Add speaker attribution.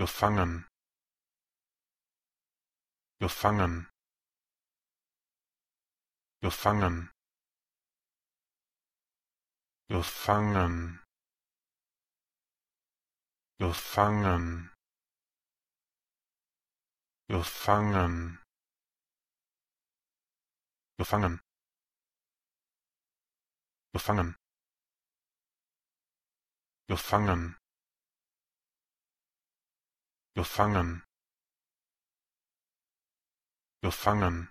Speaker 1: gefangen gefangen gefangen gefangen gefangen gefangen gefangen gefangen gefangen gefangen gefangen